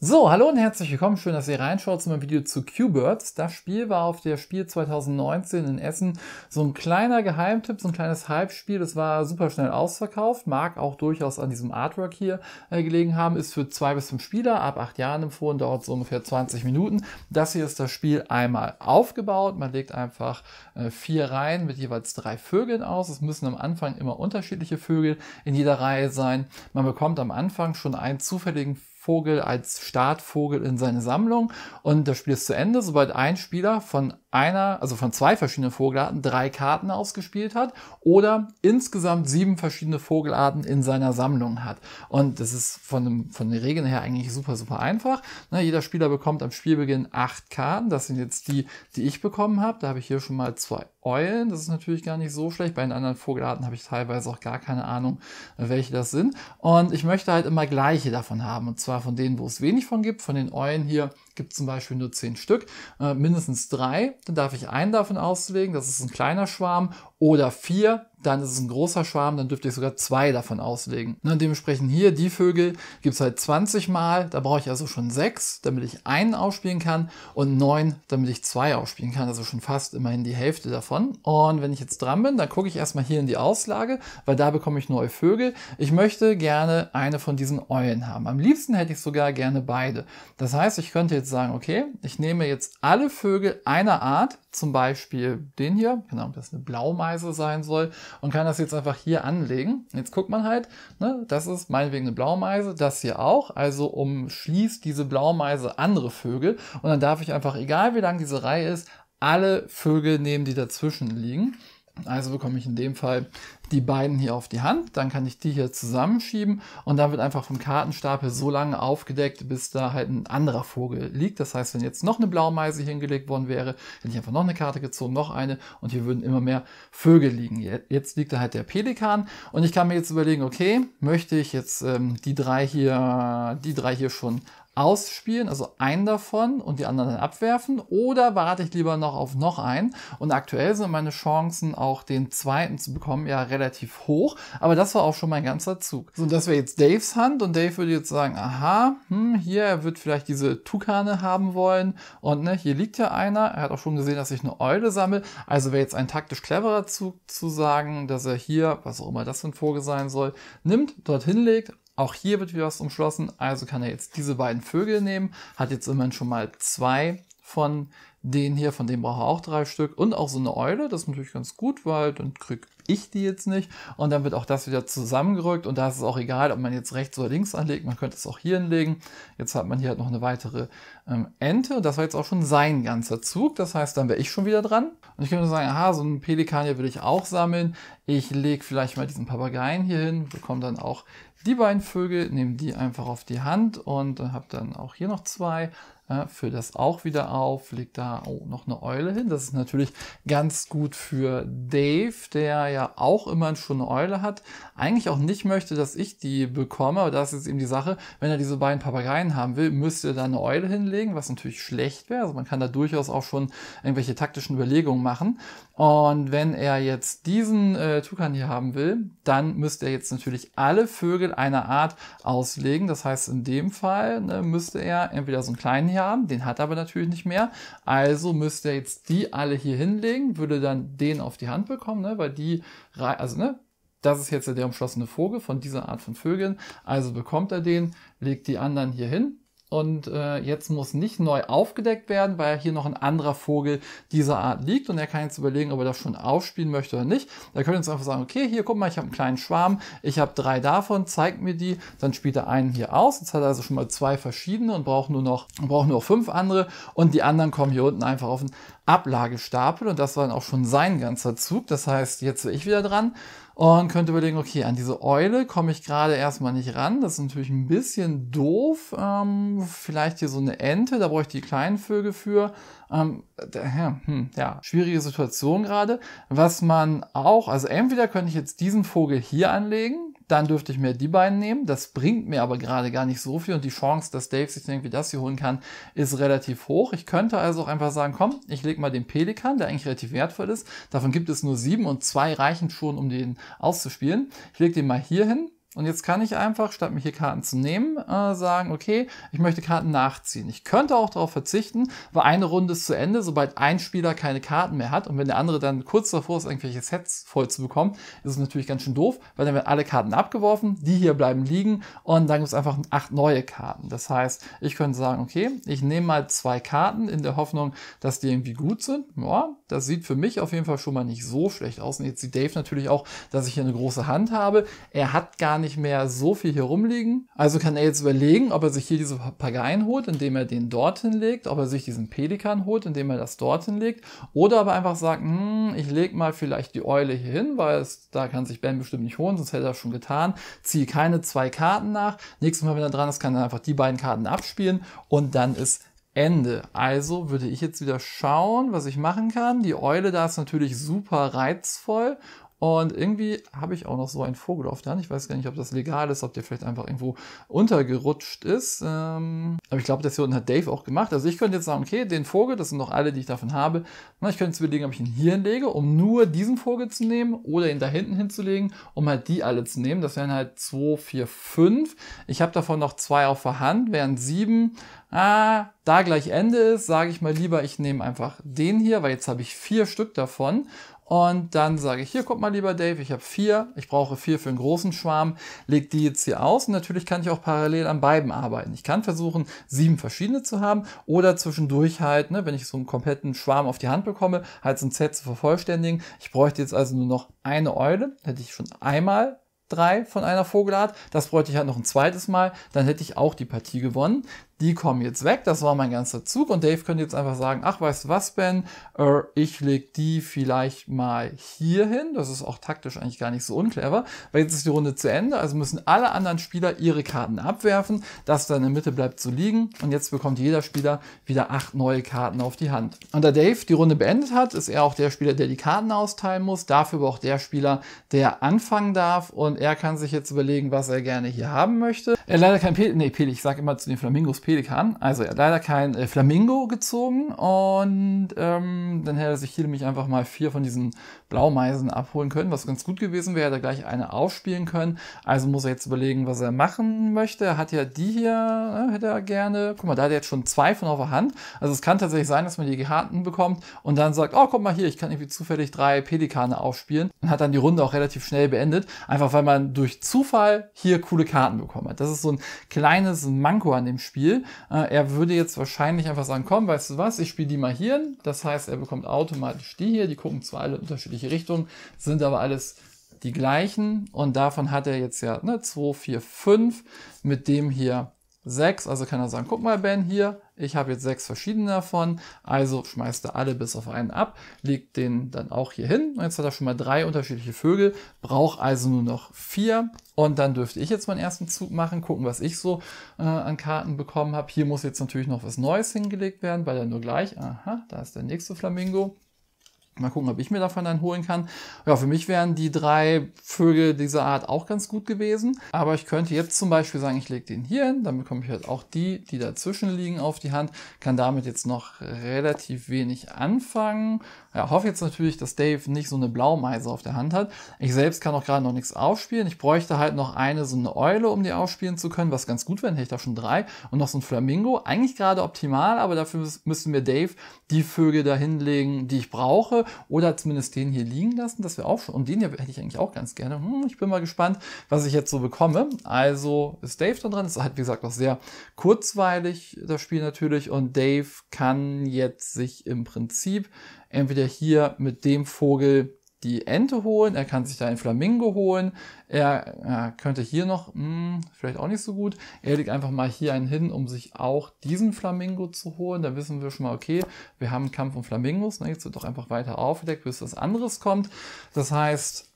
So, hallo und herzlich willkommen. Schön, dass ihr reinschaut zu meinem Video zu Q-Birds. Das Spiel war auf der Spiel 2019 in Essen so ein kleiner Geheimtipp, so ein kleines Halbspiel. Das war super schnell ausverkauft, mag auch durchaus an diesem Artwork hier äh, gelegen haben. Ist für zwei bis fünf Spieler ab acht Jahren empfohlen, dauert so ungefähr 20 Minuten. Das hier ist das Spiel einmal aufgebaut. Man legt einfach äh, vier Reihen mit jeweils drei Vögeln aus. Es müssen am Anfang immer unterschiedliche Vögel in jeder Reihe sein. Man bekommt am Anfang schon einen zufälligen Vogel als Startvogel in seine Sammlung und das Spiel ist zu Ende, sobald ein Spieler von einer, also von zwei verschiedenen Vogelarten drei Karten ausgespielt hat oder insgesamt sieben verschiedene Vogelarten in seiner Sammlung hat. Und das ist von, dem, von den Regeln her eigentlich super, super einfach. Ne, jeder Spieler bekommt am Spielbeginn acht Karten. Das sind jetzt die, die ich bekommen habe. Da habe ich hier schon mal zwei Eulen. Das ist natürlich gar nicht so schlecht. Bei den anderen Vogelarten habe ich teilweise auch gar keine Ahnung, welche das sind. Und ich möchte halt immer gleiche davon haben. Und zwar von denen, wo es wenig von gibt. Von den Eulen hier gibt zum Beispiel nur zehn Stück, äh, mindestens drei, dann darf ich einen davon auslegen, das ist ein kleiner Schwarm, oder vier, dann ist es ein großer Schwarm, dann dürfte ich sogar zwei davon auslegen. Ne, dementsprechend hier die Vögel gibt es halt 20 Mal, da brauche ich also schon sechs, damit ich einen ausspielen kann und neun, damit ich zwei ausspielen kann, also schon fast immerhin die Hälfte davon. Und wenn ich jetzt dran bin, dann gucke ich erstmal hier in die Auslage, weil da bekomme ich neue Vögel. Ich möchte gerne eine von diesen Eulen haben. Am liebsten hätte ich sogar gerne beide. Das heißt, ich könnte jetzt sagen, okay, ich nehme jetzt alle Vögel einer Art, zum Beispiel den hier, keine Ahnung, das eine Blaumeise sein soll, und kann das jetzt einfach hier anlegen. Jetzt guckt man halt, ne, das ist meinetwegen eine Blaumeise, das hier auch, also umschließt diese Blaumeise andere Vögel und dann darf ich einfach, egal wie lang diese Reihe ist, alle Vögel nehmen, die dazwischen liegen. Also bekomme ich in dem Fall die beiden hier auf die Hand, dann kann ich die hier zusammenschieben und dann wird einfach vom Kartenstapel so lange aufgedeckt, bis da halt ein anderer Vogel liegt. Das heißt, wenn jetzt noch eine Blaumeise hingelegt worden wäre, hätte ich einfach noch eine Karte gezogen, noch eine und hier würden immer mehr Vögel liegen. Jetzt liegt da halt der Pelikan und ich kann mir jetzt überlegen, okay, möchte ich jetzt ähm, die drei hier, die drei hier schon ausspielen, also einen davon und die anderen dann abwerfen, oder warte ich lieber noch auf noch einen? Und aktuell sind meine Chancen, auch den zweiten zu bekommen, ja relativ hoch, aber das war auch schon mein ganzer Zug. So, das wäre jetzt Daves Hand und Dave würde jetzt sagen, aha, hm, hier, er wird vielleicht diese Tukane haben wollen und ne, hier liegt ja einer, er hat auch schon gesehen, dass ich eine Eule sammle, also wäre jetzt ein taktisch cleverer Zug zu sagen, dass er hier, was auch immer das für ein Vogel sein soll, nimmt, dorthin legt auch hier wird wieder was umschlossen, also kann er jetzt diese beiden Vögel nehmen, hat jetzt immerhin schon mal zwei von den hier, von dem brauche ich auch drei Stück. Und auch so eine Eule, das ist natürlich ganz gut, weil dann kriege ich die jetzt nicht. Und dann wird auch das wieder zusammengerückt. Und da ist es auch egal, ob man jetzt rechts oder links anlegt. Man könnte es auch hier hinlegen. Jetzt hat man hier halt noch eine weitere ähm, Ente. Und das war jetzt auch schon sein ganzer Zug. Das heißt, dann wäre ich schon wieder dran. Und ich könnte sagen, aha, so einen Pelikan hier will ich auch sammeln. Ich lege vielleicht mal diesen Papageien hier hin, bekomme dann auch die beiden Vögel, nehme die einfach auf die Hand und habe dann auch hier noch zwei äh, füllt das auch wieder auf, legt da oh, noch eine Eule hin. Das ist natürlich ganz gut für Dave, der ja auch immerhin schon eine Eule hat. Eigentlich auch nicht möchte, dass ich die bekomme, aber das ist eben die Sache. Wenn er diese beiden Papageien haben will, müsste er da eine Eule hinlegen, was natürlich schlecht wäre. Also man kann da durchaus auch schon irgendwelche taktischen Überlegungen machen. Und wenn er jetzt diesen äh, Tukan hier haben will, dann müsste er jetzt natürlich alle Vögel einer Art auslegen. Das heißt, in dem Fall ne, müsste er entweder so einen kleinen hier hier haben, den hat er aber natürlich nicht mehr. Also müsste er jetzt die alle hier hinlegen, würde dann den auf die Hand bekommen, ne? weil die, also ne, das ist jetzt der umschlossene Vogel von dieser Art von Vögeln. Also bekommt er den, legt die anderen hier hin und äh, jetzt muss nicht neu aufgedeckt werden, weil hier noch ein anderer Vogel dieser Art liegt und er kann jetzt überlegen, ob er das schon aufspielen möchte oder nicht. Da können wir jetzt einfach sagen, okay, hier guck mal, ich habe einen kleinen Schwarm, ich habe drei davon, zeigt mir die, dann spielt er einen hier aus. Jetzt hat er also schon mal zwei verschiedene und braucht nur noch, braucht nur noch fünf andere und die anderen kommen hier unten einfach auf den Ablagestapel und das war dann auch schon sein ganzer Zug. Das heißt, jetzt bin ich wieder dran und könnte überlegen, okay, an diese Eule komme ich gerade erstmal nicht ran. Das ist natürlich ein bisschen doof. Ähm, vielleicht hier so eine Ente, da brauche ich die kleinen Vögel für. Ähm, hm, ja, schwierige Situation gerade. Was man auch, also entweder könnte ich jetzt diesen Vogel hier anlegen, dann dürfte ich mir die beiden nehmen. Das bringt mir aber gerade gar nicht so viel und die Chance, dass Dave sich irgendwie das hier holen kann, ist relativ hoch. Ich könnte also auch einfach sagen, komm, ich lege mal den Pelikan, der eigentlich relativ wertvoll ist. Davon gibt es nur sieben und zwei reichen schon, um den auszuspielen. Ich lege den mal hier hin und jetzt kann ich einfach, statt mir hier Karten zu nehmen, äh, sagen, okay, ich möchte Karten nachziehen. Ich könnte auch darauf verzichten, weil eine Runde ist zu Ende, sobald ein Spieler keine Karten mehr hat und wenn der andere dann kurz davor ist, irgendwelche Sets voll zu bekommen, ist es natürlich ganz schön doof, weil dann werden alle Karten abgeworfen, die hier bleiben liegen und dann gibt es einfach acht neue Karten. Das heißt, ich könnte sagen, okay, ich nehme mal zwei Karten in der Hoffnung, dass die irgendwie gut sind. Ja, das sieht für mich auf jeden Fall schon mal nicht so schlecht aus. Und jetzt sieht Dave natürlich auch, dass ich hier eine große Hand habe. Er hat gar gar nicht mehr so viel hier rumliegen. Also kann er jetzt überlegen, ob er sich hier diese Papageien holt, indem er den dorthin legt, ob er sich diesen Pelikan holt, indem er das dorthin legt, oder aber einfach sagt, hm, ich lege mal vielleicht die Eule hier hin, weil es, da kann sich Ben bestimmt nicht holen, sonst hätte er schon getan. Ziehe keine zwei Karten nach. Nächstes Mal, wenn er dran ist, kann er einfach die beiden Karten abspielen und dann ist Ende. Also würde ich jetzt wieder schauen, was ich machen kann. Die Eule da ist natürlich super reizvoll und irgendwie habe ich auch noch so einen Vogel auf der Hand. Ich weiß gar nicht, ob das legal ist, ob der vielleicht einfach irgendwo untergerutscht ist. Ähm, aber ich glaube, das hier unten hat Dave auch gemacht. Also ich könnte jetzt sagen, okay, den Vogel, das sind noch alle, die ich davon habe. Na, ich könnte jetzt überlegen, ob ich ihn hier hinlege, um nur diesen Vogel zu nehmen oder ihn da hinten hinzulegen, um halt die alle zu nehmen. Das wären halt 2, 4, 5. Ich habe davon noch zwei auf der Hand, wären sieben. Ah, da gleich Ende ist, sage ich mal lieber, ich nehme einfach den hier, weil jetzt habe ich vier Stück davon und dann sage ich, hier, guck mal, lieber Dave, ich habe vier, ich brauche vier für einen großen Schwarm, leg die jetzt hier aus. Und natürlich kann ich auch parallel an beiden arbeiten. Ich kann versuchen, sieben verschiedene zu haben oder zwischendurch halt, ne, wenn ich so einen kompletten Schwarm auf die Hand bekomme, halt so ein Set zu vervollständigen. Ich bräuchte jetzt also nur noch eine Eule, hätte ich schon einmal drei von einer Vogelart. Das bräuchte ich halt noch ein zweites Mal, dann hätte ich auch die Partie gewonnen die kommen jetzt weg, das war mein ganzer Zug und Dave könnte jetzt einfach sagen, ach, weißt du was, Ben, äh, ich leg die vielleicht mal hier hin, das ist auch taktisch eigentlich gar nicht so unclever, weil jetzt ist die Runde zu Ende, also müssen alle anderen Spieler ihre Karten abwerfen, das dann in der Mitte bleibt so liegen und jetzt bekommt jeder Spieler wieder acht neue Karten auf die Hand. Und da Dave die Runde beendet hat, ist er auch der Spieler, der die Karten austeilen muss, dafür aber auch der Spieler, der anfangen darf und er kann sich jetzt überlegen, was er gerne hier haben möchte. Er äh, leider kein Pel, nee, Pel, ich sag immer zu den Flamingos Pelikan. Also er hat leider kein äh, Flamingo gezogen und ähm, dann hätte er sich hier nämlich einfach mal vier von diesen Blaumeisen abholen können, was ganz gut gewesen wäre, hätte er gleich eine aufspielen können. Also muss er jetzt überlegen, was er machen möchte. Er hat ja die hier, äh, hätte er gerne. Guck mal, da hat er jetzt schon zwei von auf der Hand. Also es kann tatsächlich sein, dass man die Karten bekommt und dann sagt, oh, guck mal hier, ich kann irgendwie zufällig drei Pelikane aufspielen und hat dann die Runde auch relativ schnell beendet, einfach weil man durch Zufall hier coole Karten bekommen hat. Das ist so ein kleines Manko an dem Spiel will. Äh, er würde jetzt wahrscheinlich einfach sagen, komm, weißt du was, ich spiele die mal hier. Das heißt, er bekommt automatisch die hier. Die gucken zwar alle unterschiedliche Richtungen, sind aber alles die gleichen. Und davon hat er jetzt ja 2, 4, 5 mit dem hier 6. Also kann er sagen, guck mal Ben, hier, ich habe jetzt sechs verschiedene davon. Also schmeißt er alle bis auf einen ab, legt den dann auch hier hin. Und jetzt hat er schon mal drei unterschiedliche Vögel, braucht also nur noch vier. Und dann dürfte ich jetzt meinen ersten Zug machen, gucken, was ich so äh, an Karten bekommen habe. Hier muss jetzt natürlich noch was Neues hingelegt werden, weil er nur gleich, aha, da ist der nächste Flamingo. Mal gucken, ob ich mir davon dann holen kann. Ja, für mich wären die drei Vögel dieser Art auch ganz gut gewesen. Aber ich könnte jetzt zum Beispiel sagen, ich lege den hier hin, dann bekomme ich halt auch die, die dazwischen liegen, auf die Hand. Kann damit jetzt noch relativ wenig anfangen. Ja, hoffe jetzt natürlich, dass Dave nicht so eine Blaumeise auf der Hand hat. Ich selbst kann auch gerade noch nichts aufspielen. Ich bräuchte halt noch eine so eine Eule, um die aufspielen zu können, was ganz gut wäre. hätte ich da schon drei. Und noch so ein Flamingo. Eigentlich gerade optimal, aber dafür müssen wir Dave die Vögel da hinlegen, die ich brauche. Oder zumindest den hier liegen lassen. Das wäre auch schon. Und den hier hätte ich eigentlich auch ganz gerne. Hm, ich bin mal gespannt, was ich jetzt so bekomme. Also ist Dave da dran. Es ist halt, wie gesagt, auch sehr kurzweilig, das Spiel natürlich. Und Dave kann jetzt sich im Prinzip entweder hier mit dem Vogel die Ente holen, er kann sich da ein Flamingo holen, er, er könnte hier noch, mh, hm, vielleicht auch nicht so gut, er legt einfach mal hier einen hin, um sich auch diesen Flamingo zu holen, da wissen wir schon mal, okay, wir haben einen Kampf um Flamingos, ne? jetzt wird doch einfach weiter aufgedeckt, bis was anderes kommt, das heißt,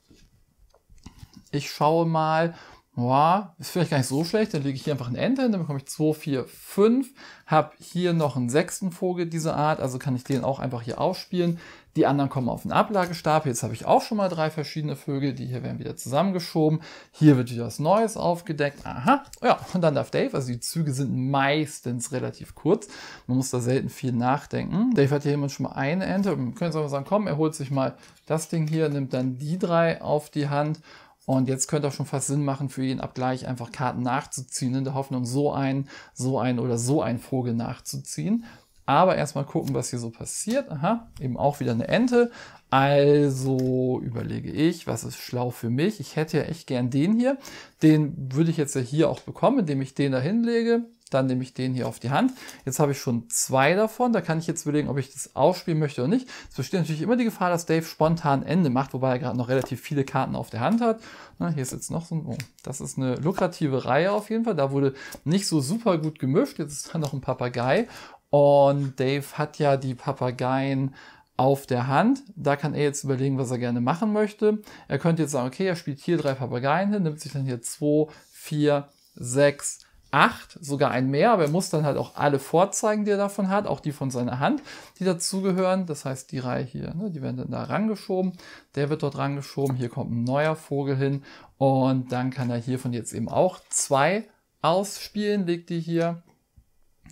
ich schaue mal Boah, ist vielleicht gar nicht so schlecht. Dann lege ich hier einfach ein Enter hin, dann bekomme ich 2, 4, 5. Hab hier noch einen sechsten Vogel dieser Art, also kann ich den auch einfach hier aufspielen. Die anderen kommen auf den Ablagestapel. Jetzt habe ich auch schon mal drei verschiedene Vögel. Die hier werden wieder zusammengeschoben. Hier wird wieder was Neues aufgedeckt. Aha, ja, und dann darf Dave, also die Züge sind meistens relativ kurz. Man muss da selten viel nachdenken. Dave hat hier immer schon mal eine Ente. Wir können jetzt aber sagen, komm, er holt sich mal das Ding hier, nimmt dann die drei auf die Hand und jetzt könnte auch schon fast Sinn machen, für jeden Abgleich einfach Karten nachzuziehen, in der Hoffnung, so einen, so einen oder so einen Vogel nachzuziehen. Aber erstmal gucken, was hier so passiert. Aha, eben auch wieder eine Ente. Also überlege ich, was ist schlau für mich? Ich hätte ja echt gern den hier. Den würde ich jetzt ja hier auch bekommen, indem ich den da hinlege. Dann nehme ich den hier auf die Hand. Jetzt habe ich schon zwei davon. Da kann ich jetzt überlegen, ob ich das aufspielen möchte oder nicht. Es besteht natürlich immer die Gefahr, dass Dave spontan Ende macht, wobei er gerade noch relativ viele Karten auf der Hand hat. Na, hier ist jetzt noch so ein... Oh, das ist eine lukrative Reihe auf jeden Fall. Da wurde nicht so super gut gemischt. Jetzt ist da noch ein Papagei. Und Dave hat ja die Papageien auf der Hand. Da kann er jetzt überlegen, was er gerne machen möchte. Er könnte jetzt sagen, okay, er spielt hier drei Papageien hin, nimmt sich dann hier zwei, vier, sechs, acht, sogar ein mehr, aber er muss dann halt auch alle vorzeigen, die er davon hat, auch die von seiner Hand, die dazugehören. Das heißt, die Reihe hier, ne, die werden dann da rangeschoben, der wird dort rangeschoben, hier kommt ein neuer Vogel hin und dann kann er hiervon jetzt eben auch zwei ausspielen, legt die hier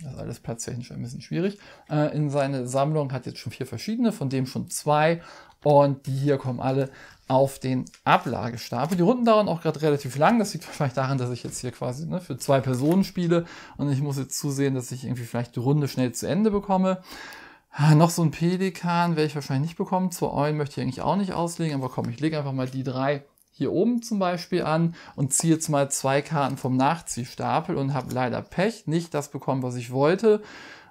das ist alles platztechnisch ein bisschen schwierig, äh, in seine Sammlung, hat jetzt schon vier verschiedene, von dem schon zwei und die hier kommen alle auf den Ablagestapel. Die Runden dauern auch gerade relativ lang. Das liegt vielleicht daran, dass ich jetzt hier quasi ne, für zwei Personen spiele und ich muss jetzt zusehen, dass ich irgendwie vielleicht die Runde schnell zu Ende bekomme. Ah, noch so ein Pelikan werde ich wahrscheinlich nicht bekommen. Zur Eulen möchte ich eigentlich auch nicht auslegen, aber komm, ich lege einfach mal die drei hier oben zum Beispiel an und ziehe jetzt mal zwei Karten vom Nachziehstapel und habe leider Pech, nicht das bekommen, was ich wollte.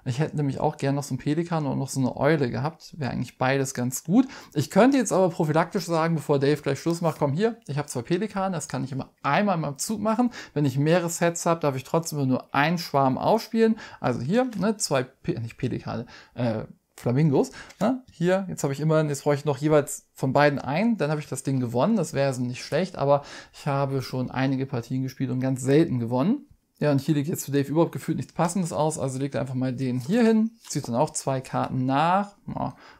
Ich hätte nämlich auch gern noch so einen Pelikan und noch so eine Eule gehabt. Wäre eigentlich beides ganz gut. Ich könnte jetzt aber prophylaktisch sagen, bevor Dave gleich Schluss macht, komm hier, ich habe zwei Pelikane, das kann ich immer einmal im Zug machen. Wenn ich mehrere Sets habe, darf ich trotzdem nur einen Schwarm aufspielen. Also hier, ne, zwei, Pe nicht Pelikane, äh, Flamingos. Ne? Hier, jetzt habe ich immer, jetzt brauche ich noch jeweils von beiden ein, dann habe ich das Ding gewonnen. Das wäre also nicht schlecht, aber ich habe schon einige Partien gespielt und ganz selten gewonnen. Ja, und hier liegt jetzt für Dave überhaupt gefühlt nichts Passendes aus, also legt er einfach mal den hier hin, zieht dann auch zwei Karten nach.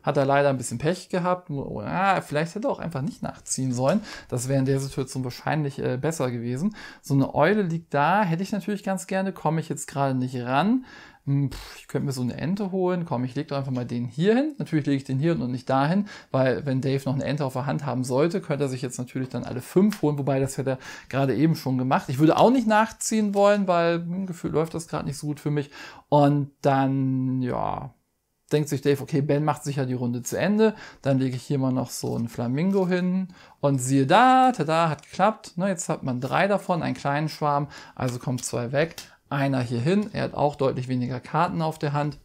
hat er leider ein bisschen Pech gehabt. Oh, ja, vielleicht hätte er auch einfach nicht nachziehen sollen. Das wäre in der Situation wahrscheinlich äh, besser gewesen. So eine Eule liegt da, hätte ich natürlich ganz gerne, komme ich jetzt gerade nicht ran. Hm, ich könnte mir so eine Ente holen, komm, ich lege doch einfach mal den hier hin. Natürlich lege ich den hier und nicht dahin, weil wenn Dave noch eine Ente auf der Hand haben sollte, könnte er sich jetzt natürlich dann alle fünf holen, wobei das hätte er gerade eben schon gemacht. Ich würde auch nicht nachziehen wollen, weil hm, gefühlt läuft das gerade nicht so gut für mich. Und dann, ja, denkt sich Dave, okay, Ben macht sicher die Runde zu Ende, dann lege ich hier mal noch so einen Flamingo hin und siehe da, tada, hat geklappt. Ne, jetzt hat man drei davon, einen kleinen Schwarm, also kommen zwei weg einer hier hin. Er hat auch deutlich weniger Karten auf der Hand.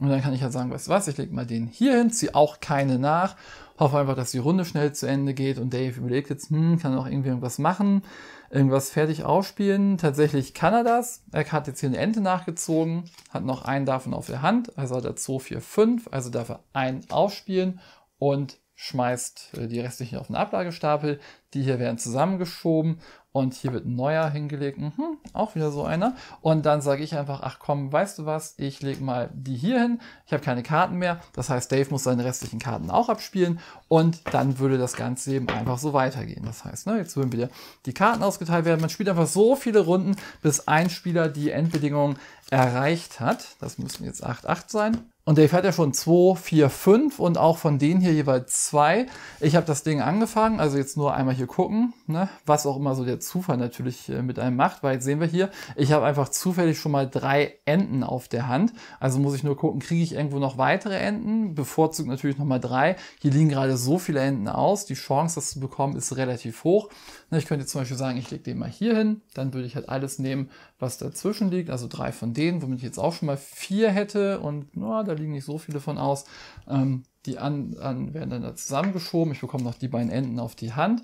Und dann kann ich ja sagen, weißt du was, ich lege mal den hier hin, ziehe auch keine nach, hoffe einfach, dass die Runde schnell zu Ende geht und Dave überlegt jetzt, hm, kann er noch irgendwie irgendwas machen, irgendwas fertig aufspielen. Tatsächlich kann er das. Er hat jetzt hier eine Ente nachgezogen, hat noch einen davon auf der Hand, also hat er 2, 4, 5, also darf er einen aufspielen und schmeißt äh, die restlichen auf den Ablagestapel. Die hier werden zusammengeschoben und hier wird ein neuer hingelegt. Mhm, auch wieder so einer. Und dann sage ich einfach, ach komm, weißt du was, ich lege mal die hier hin. Ich habe keine Karten mehr. Das heißt, Dave muss seine restlichen Karten auch abspielen. Und dann würde das Ganze eben einfach so weitergehen. Das heißt, ne, jetzt würden wieder die Karten ausgeteilt werden. Man spielt einfach so viele Runden, bis ein Spieler die Endbedingungen erreicht hat. Das müssen jetzt 8-8 sein. Und Dave hat ja schon 2, 4, 5 und auch von denen hier jeweils zwei. Ich habe das Ding angefangen, also jetzt nur einmal hier gucken, ne? was auch immer so der Zufall natürlich äh, mit einem macht, weil jetzt sehen wir hier, ich habe einfach zufällig schon mal drei Enden auf der Hand. Also muss ich nur gucken, kriege ich irgendwo noch weitere Enden, bevorzugt natürlich nochmal drei. Hier liegen gerade so viele Enden aus, die Chance, das zu bekommen, ist relativ hoch. Ne? Ich könnte jetzt zum Beispiel sagen, ich lege den mal hier hin, dann würde ich halt alles nehmen, was dazwischen liegt, also drei von denen, womit ich jetzt auch schon mal vier hätte und na, da liegen nicht so viele von aus. Ähm, die an, werden dann da zusammengeschoben. Ich bekomme noch die beiden Enden auf die Hand.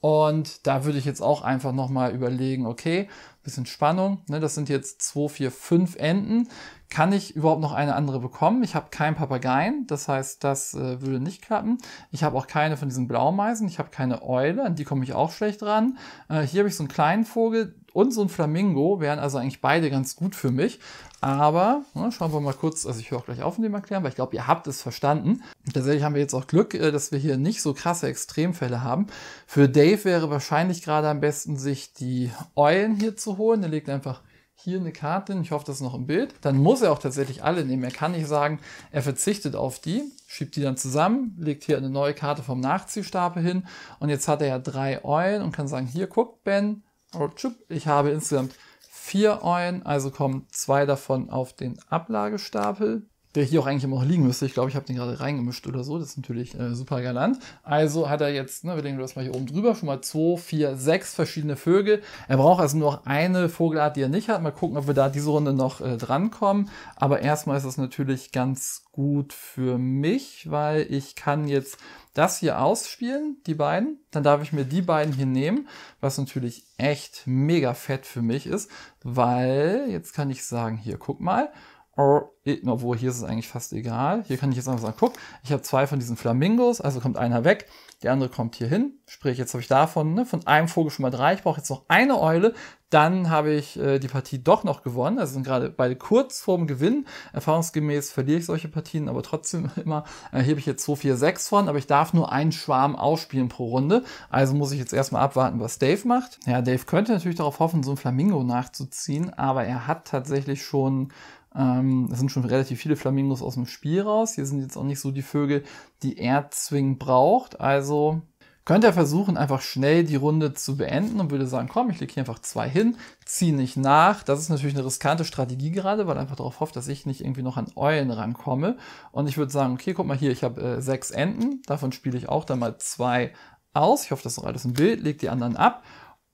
Und da würde ich jetzt auch einfach nochmal überlegen, okay, bisschen Spannung. Ne, das sind jetzt 2, 4, 5 Enden kann ich überhaupt noch eine andere bekommen? Ich habe keinen Papageien, das heißt, das äh, würde nicht klappen. Ich habe auch keine von diesen Blaumeisen, ich habe keine Eule, an die komme ich auch schlecht ran. Äh, hier habe ich so einen kleinen Vogel und so einen Flamingo, wären also eigentlich beide ganz gut für mich. Aber ne, schauen wir mal kurz, also ich höre auch gleich auf mit dem Erklären, weil ich glaube, ihr habt es verstanden. Tatsächlich haben wir jetzt auch Glück, äh, dass wir hier nicht so krasse Extremfälle haben. Für Dave wäre wahrscheinlich gerade am besten, sich die Eulen hier zu holen. Der legt einfach hier eine Karte ich hoffe, das ist noch im Bild, dann muss er auch tatsächlich alle nehmen. Er kann nicht sagen, er verzichtet auf die, schiebt die dann zusammen, legt hier eine neue Karte vom Nachziehstapel hin und jetzt hat er ja drei Eulen und kann sagen, hier guckt Ben, oh, ich habe insgesamt vier Eulen, also kommen zwei davon auf den Ablagestapel der hier auch eigentlich immer noch liegen müsste. Ich glaube, ich habe den gerade reingemischt oder so. Das ist natürlich äh, super galant. Also hat er jetzt, ne, wir legen das mal hier oben drüber, schon mal zwei, vier, sechs verschiedene Vögel. Er braucht also nur noch eine Vogelart, die er nicht hat. Mal gucken, ob wir da diese Runde noch äh, drankommen. Aber erstmal ist das natürlich ganz gut für mich, weil ich kann jetzt das hier ausspielen, die beiden. Dann darf ich mir die beiden hier nehmen, was natürlich echt mega fett für mich ist, weil jetzt kann ich sagen, hier, guck mal, äh, obwohl hier ist es eigentlich fast egal. Hier kann ich jetzt einfach sagen, guck, ich habe zwei von diesen Flamingos, also kommt einer weg, der andere kommt hier hin. Sprich, jetzt habe ich davon, ne, von einem Vogel schon mal drei, ich brauche jetzt noch eine Eule, dann habe ich äh, die Partie doch noch gewonnen. Also sind gerade beide kurz vorm Gewinn. Erfahrungsgemäß verliere ich solche Partien, aber trotzdem immer erhebe ich jetzt so 4, 6 von, aber ich darf nur einen Schwarm ausspielen pro Runde. Also muss ich jetzt erstmal abwarten, was Dave macht. Ja, Dave könnte natürlich darauf hoffen, so einen Flamingo nachzuziehen, aber er hat tatsächlich schon ähm, es sind schon relativ viele Flamingos aus dem Spiel raus. Hier sind jetzt auch nicht so die Vögel, die er zwingend braucht. Also könnte er versuchen, einfach schnell die Runde zu beenden und würde sagen, komm, ich lege hier einfach zwei hin, ziehe nicht nach. Das ist natürlich eine riskante Strategie gerade, weil er einfach darauf hofft, dass ich nicht irgendwie noch an Eulen rankomme. Und ich würde sagen, okay, guck mal hier, ich habe äh, sechs Enten, davon spiele ich auch dann mal zwei aus. Ich hoffe, das ist noch alles im Bild, Leg die anderen ab.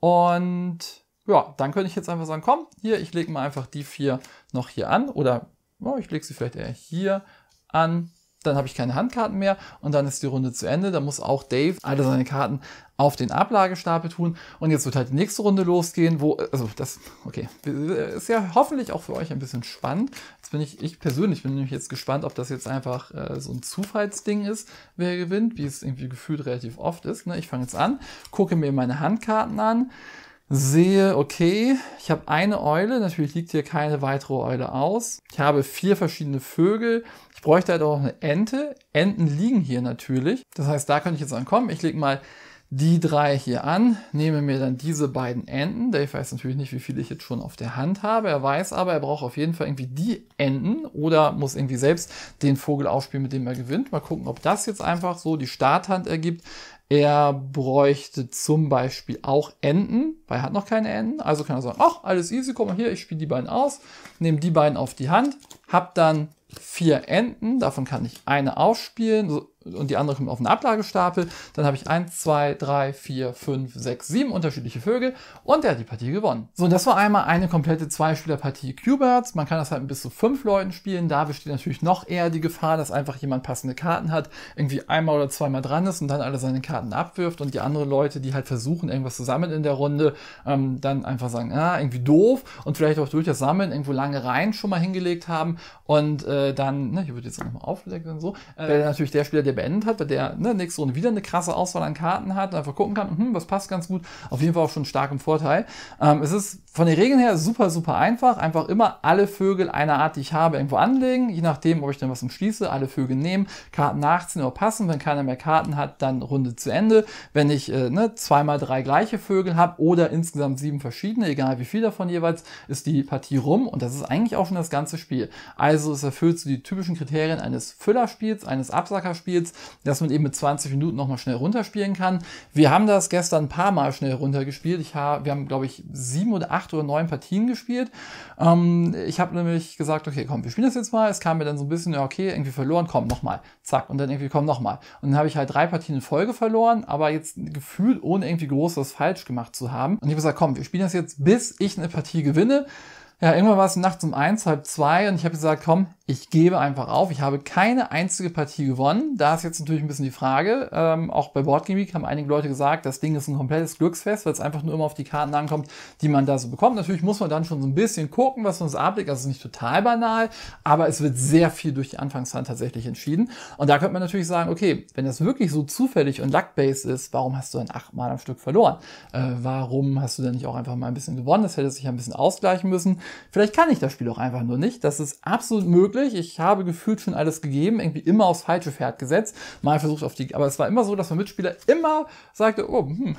Und ja, dann könnte ich jetzt einfach sagen, komm, hier, ich lege mal einfach die vier noch hier an oder oh, ich lege sie vielleicht eher hier an. Dann habe ich keine Handkarten mehr und dann ist die Runde zu Ende. Da muss auch Dave alle seine Karten auf den Ablagestapel tun. Und jetzt wird halt die nächste Runde losgehen, wo, also das, okay, ist ja hoffentlich auch für euch ein bisschen spannend. Jetzt bin ich, ich persönlich bin nämlich jetzt gespannt, ob das jetzt einfach äh, so ein Zufallsding ist, wer gewinnt, wie es irgendwie gefühlt relativ oft ist. Ne? Ich fange jetzt an, gucke mir meine Handkarten an sehe, okay, ich habe eine Eule, natürlich liegt hier keine weitere Eule aus. Ich habe vier verschiedene Vögel. Ich bräuchte halt auch eine Ente. Enten liegen hier natürlich. Das heißt, da könnte ich jetzt ankommen. Ich lege mal die drei hier an, nehme mir dann diese beiden Enten. Dave weiß natürlich nicht, wie viele ich jetzt schon auf der Hand habe. Er weiß aber, er braucht auf jeden Fall irgendwie die Enten oder muss irgendwie selbst den Vogel aufspielen, mit dem er gewinnt. Mal gucken, ob das jetzt einfach so die Starthand ergibt. Er bräuchte zum Beispiel auch Enden, weil er hat noch keine Enden. Also kann er sagen, ach, alles easy, guck mal hier, ich spiele die beiden aus, nehme die beiden auf die Hand, hab dann vier Enden, davon kann ich eine ausspielen, und die andere kommt auf einen Ablagestapel. Dann habe ich 1, 2, 3, 4, 5, 6, 7 unterschiedliche Vögel und der hat die Partie gewonnen. So, und das war einmal eine komplette zwei partie Q-Birds. Man kann das halt mit bis zu fünf Leuten spielen. Da besteht natürlich noch eher die Gefahr, dass einfach jemand passende Karten hat, irgendwie einmal oder zweimal dran ist und dann alle seine Karten abwirft und die anderen Leute, die halt versuchen, irgendwas zu sammeln in der Runde, ähm, dann einfach sagen, ah, irgendwie doof und vielleicht auch durch das Sammeln irgendwo lange rein schon mal hingelegt haben und äh, dann, ne, hier wird jetzt nochmal aufgedeckt und so, äh, wäre natürlich der Spieler, der beendet hat, weil der ne, nächste Runde wieder eine krasse Auswahl an Karten hat und einfach gucken kann, hm, was passt ganz gut, auf jeden Fall auch schon stark im Vorteil. Ähm, es ist von den Regeln her super, super einfach. Einfach immer alle Vögel einer Art, die ich habe, irgendwo anlegen, je nachdem, ob ich dann was umschließe, alle Vögel nehmen, Karten nachziehen oder passen. Wenn keiner mehr Karten hat, dann Runde zu Ende. Wenn ich äh, ne, zweimal drei gleiche Vögel habe oder insgesamt sieben verschiedene, egal wie viel davon jeweils, ist die Partie rum und das ist eigentlich auch schon das ganze Spiel. Also es erfüllt so die typischen Kriterien eines Füllerspiels, eines Absackerspiels, Spiels, dass man eben mit 20 Minuten nochmal schnell runterspielen kann. Wir haben das gestern ein paar Mal schnell runtergespielt. Ich hab, wir haben, glaube ich, sieben oder acht oder neun Partien gespielt. Ähm, ich habe nämlich gesagt, okay, komm, wir spielen das jetzt mal. Es kam mir dann so ein bisschen, ja, okay, irgendwie verloren, komm, nochmal. Zack, und dann irgendwie, komm, nochmal. Und dann habe ich halt drei Partien in Folge verloren, aber jetzt gefühlt, ohne irgendwie großes falsch gemacht zu haben. Und ich habe gesagt, komm, wir spielen das jetzt, bis ich eine Partie gewinne. Ja, irgendwann war es nachts um eins, halb zwei und ich habe gesagt, komm, ich gebe einfach auf. Ich habe keine einzige Partie gewonnen. Da ist jetzt natürlich ein bisschen die Frage. Ähm, auch bei Boardgame Week haben einige Leute gesagt, das Ding ist ein komplettes Glücksfest, weil es einfach nur immer auf die Karten ankommt, die man da so bekommt. Natürlich muss man dann schon so ein bisschen gucken, was uns abliegt. Also es ist nicht total banal, aber es wird sehr viel durch die Anfangshand tatsächlich entschieden. Und da könnte man natürlich sagen, okay, wenn das wirklich so zufällig und luck-based ist, warum hast du dann achtmal am Stück verloren? Äh, warum hast du denn nicht auch einfach mal ein bisschen gewonnen? Das hätte sich ja ein bisschen ausgleichen müssen. Vielleicht kann ich das Spiel auch einfach nur nicht. Das ist absolut möglich. Ich habe gefühlt schon alles gegeben, irgendwie immer aufs falsche Pferd gesetzt. Mal versucht auf die, aber es war immer so, dass mein Mitspieler immer sagte, oh, hm,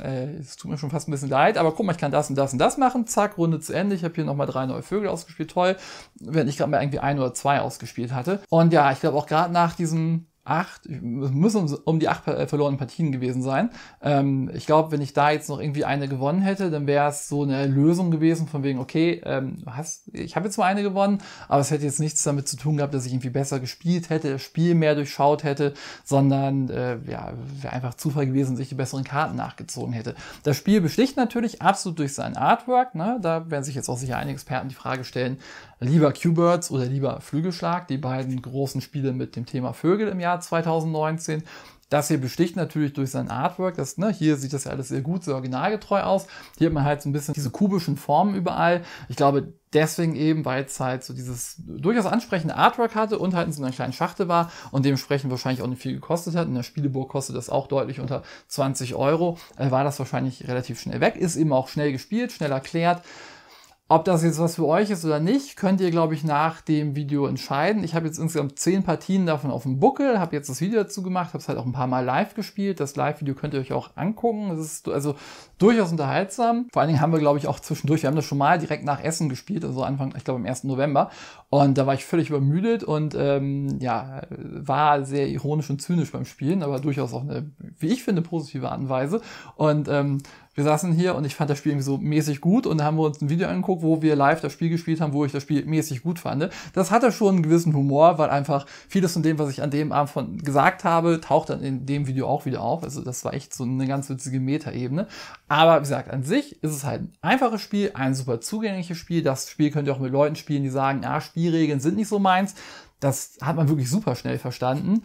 äh, es tut mir schon fast ein bisschen leid, aber guck mal, ich kann das und das und das machen. Zack, Runde zu Ende. Ich habe hier nochmal drei neue Vögel ausgespielt. Toll. Wenn ich gerade mal irgendwie ein oder zwei ausgespielt hatte. Und ja, ich glaube auch gerade nach diesem acht, müssen um die acht äh, verlorenen Partien gewesen sein. Ähm, ich glaube, wenn ich da jetzt noch irgendwie eine gewonnen hätte, dann wäre es so eine Lösung gewesen von wegen, okay, ähm, hast, ich habe jetzt mal eine gewonnen, aber es hätte jetzt nichts damit zu tun gehabt, dass ich irgendwie besser gespielt hätte, das Spiel mehr durchschaut hätte, sondern äh, ja, wäre einfach Zufall gewesen, dass ich die besseren Karten nachgezogen hätte. Das Spiel besticht natürlich absolut durch sein Artwork. Ne? Da werden sich jetzt auch sicher einige Experten die Frage stellen, lieber Q-Birds oder lieber Flügelschlag, die beiden großen Spiele mit dem Thema Vögel im Jahr Jahr 2019. Das hier besticht natürlich durch sein Artwork. Das, ne, hier sieht das ja alles sehr gut, sehr originalgetreu aus. Hier hat man halt so ein bisschen diese kubischen Formen überall. Ich glaube, deswegen eben, weil es halt so dieses durchaus ansprechende Artwork hatte und halt in so einer kleinen Schachtel war und dementsprechend wahrscheinlich auch nicht viel gekostet hat. In der Spieleburg kostet das auch deutlich unter 20 Euro. Äh, war das wahrscheinlich relativ schnell weg. Ist eben auch schnell gespielt, schnell erklärt. Ob das jetzt was für euch ist oder nicht, könnt ihr, glaube ich, nach dem Video entscheiden. Ich habe jetzt insgesamt zehn Partien davon auf dem Buckel, habe jetzt das Video dazu gemacht, habe es halt auch ein paar Mal live gespielt. Das Live-Video könnt ihr euch auch angucken. Es ist also durchaus unterhaltsam. Vor allen Dingen haben wir, glaube ich, auch zwischendurch, wir haben das schon mal direkt nach Essen gespielt, also Anfang, ich glaube, am 1. November. Und da war ich völlig übermüdet und ähm, ja, war sehr ironisch und zynisch beim Spielen, aber durchaus auch eine, wie ich finde, positive Anweise. Und ähm, wir saßen hier und ich fand das Spiel irgendwie so mäßig gut und dann haben wir uns ein Video angeguckt, wo wir live das Spiel gespielt haben, wo ich das Spiel mäßig gut fand. Das hatte schon einen gewissen Humor, weil einfach vieles von dem, was ich an dem Abend von gesagt habe, taucht dann in dem Video auch wieder auf. Also das war echt so eine ganz witzige Metaebene. Aber wie gesagt, an sich ist es halt ein einfaches Spiel, ein super zugängliches Spiel. Das Spiel könnt ihr auch mit Leuten spielen, die sagen, ah, Spielregeln sind nicht so meins. Das hat man wirklich super schnell verstanden.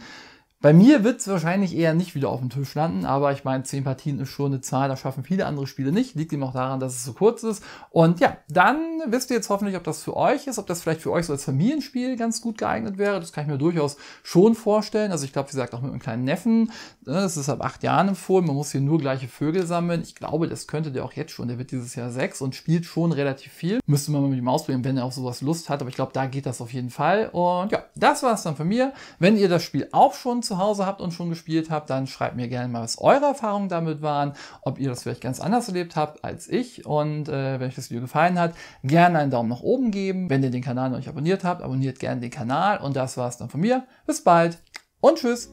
Bei mir wird es wahrscheinlich eher nicht wieder auf dem Tisch landen, aber ich meine, 10 Partien ist schon eine Zahl, das schaffen viele andere Spiele nicht. Liegt eben auch daran, dass es so kurz ist. Und ja, dann wisst ihr jetzt hoffentlich, ob das für euch ist, ob das vielleicht für euch so als Familienspiel ganz gut geeignet wäre. Das kann ich mir durchaus schon vorstellen. Also ich glaube, wie gesagt, auch mit einem kleinen Neffen. Das ne, ist ab acht Jahren empfohlen. Man muss hier nur gleiche Vögel sammeln. Ich glaube, das könnte der auch jetzt schon. Der wird dieses Jahr sechs und spielt schon relativ viel. Müsste man mal mit ihm ausprobieren, wenn er auf sowas Lust hat. Aber ich glaube, da geht das auf jeden Fall. Und ja, das war es dann von mir. Wenn ihr das Spiel auch schon zu Hause habt und schon gespielt habt, dann schreibt mir gerne mal, was eure Erfahrungen damit waren, ob ihr das vielleicht ganz anders erlebt habt als ich und äh, wenn euch das Video gefallen hat, gerne einen Daumen nach oben geben. Wenn ihr den Kanal noch nicht abonniert habt, abonniert gerne den Kanal und das war es dann von mir. Bis bald und tschüss!